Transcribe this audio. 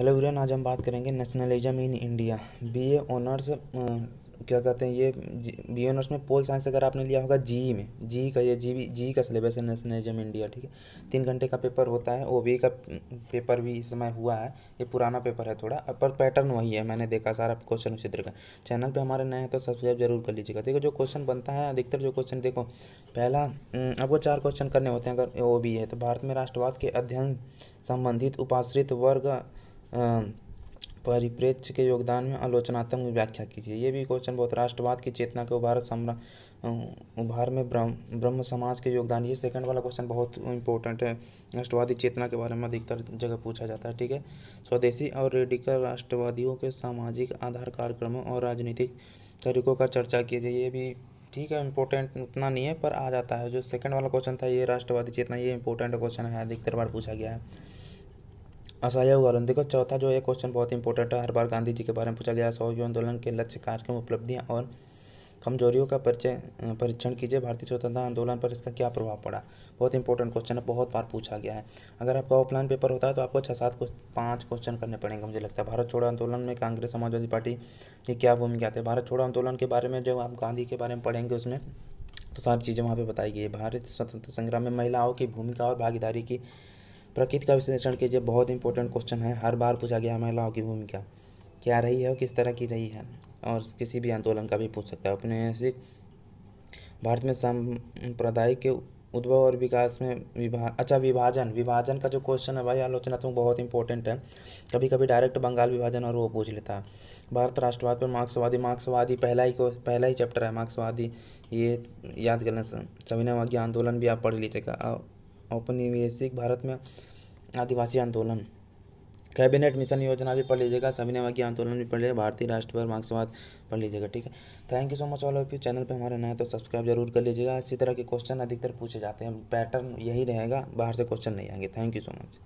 hello वीरन आज हम बात करेंगे nationalism in India BA honours क्या कहते हैं ये बी ऑनर्स में पोल साइंस अगर आपने लिया होगा जी में जी का ये जी जी का सिलेबस है नेशनलिज्म इंडिया ठीक है तीन घंटे का पेपर होता है ओ का पेपर भी इस समय हुआ है ये पुराना पेपर है थोड़ा पर पैटर्न वही है मैंने देखा सारा क्वेश्चन उसी का चैनल पर हमारे नए हैं तो सब्सक्राइब जरूर कर लीजिएगा देखो जो क्वेश्चन बनता है अधिकतर जो क्वेश्चन देखो पहला आपको चार क्वेश्चन करने होते हैं अगर ओ है तो भारत में राष्ट्रवाद के अध्ययन संबंधित उपाश्रित वर्ग परिप्रेक्ष्य के योगदान में आलोचनात्मक व्याख्या कीजिए ये भी क्वेश्चन बहुत राष्ट्रवाद की चेतना के उभार उभार में ब्रह्म ब्रह्म समाज के योगदान ये सेकंड वाला क्वेश्चन बहुत इंपॉर्टेंट है राष्ट्रवादी चेतना के बारे में अधिकतर जगह पूछा जाता है ठीक है स्वदेशी और रेडिकल राष्ट्रवादियों के सामाजिक आधार कार्यक्रमों और राजनीतिक तरीकों का चर्चा कीजिए ये भी ठीक है इंपॉर्टेंट उतना नहीं है पर आ जाता है जो सेकंड वाला क्वेश्चन था ये राष्ट्रवादी चेतना ये इंपॉर्टेंट क्वेश्चन है अधिकतर बार पूछा गया है असहाय उदाहरण देखो चौथा जो है क्वेश्चन बहुत इंपॉर्टेंट है हर बार गांधी जी के बारे में पूछा गया असहयोग आंदोलन के लक्ष्य कार्यक्रम उपलब्धियाँ और कमजोरियों का परिचय परीक्षण कीजिए भारतीय स्वतंत्रता आंदोलन पर इसका क्या प्रभाव पड़ा बहुत इंपॉर्टेंट क्वेश्चन है बहुत बार पूछा गया है अगर आपका ऑफलाइन पेपर होता है तो आपको छः सात पाँच क्वेश्चन करने पड़ेंगे मुझे लगता है भारत छोड़ो आंदोलन में कांग्रेस समाजवादी पार्टी की क्या भूमिका थी भारत छोड़ो आंदोलन के बारे में जब आप गांधी के बारे में पढ़ेंगे उसमें तो सारी चीज़ें वहाँ पर बताई गई है भारत स्वतंत्रता संग्राम में महिलाओं की भूमिका और भागीदारी की प्रकृति का विश्लेषण कीजिए बहुत इंपॉर्टेंट क्वेश्चन है हर बार पूछा गया महिलाओं की भूमिका क्या रही है और किस तरह की रही है और किसी भी आंदोलन का भी पूछ सकता है ऐसी भारत में सांप्रदायिक के उद्भव और विकास में विभा अच्छा विभाजन विभाजन का जो क्वेश्चन है भाई आलोचनात्मक बहुत इंपॉर्टेंट है कभी कभी डायरेक्ट बंगाल विभाजन और वो पूछ लेता है भारत राष्ट्रवाद पर मार्क्सवादी मार्क्सवादी पहला ही को पहला ही चैप्टर है मार्क्सवादी ये याद करना सविनय आंदोलन भी आप पढ़ लीजिएगा औपनिवेशिक भारत में आदिवासी आंदोलन कैबिनेट मिशन योजना भी पढ़ लीजिएगा सविनयवागी आंदोलन भी पढ़ लीजिएगा भारतीय राष्ट्र मार्क्सवाद पढ़ लीजिएगा ठीक है thank you so much all of you channel पे हमारे नए तो सब्सक्राइब जरूर कर लीजिएगा इसी तरह के क्वेश्चन अधिकतर पूछे जाते हैं पैटर्न यही रहेगा बाहर से क्वेश्चन नहीं आएंगे थैंक यू सो मच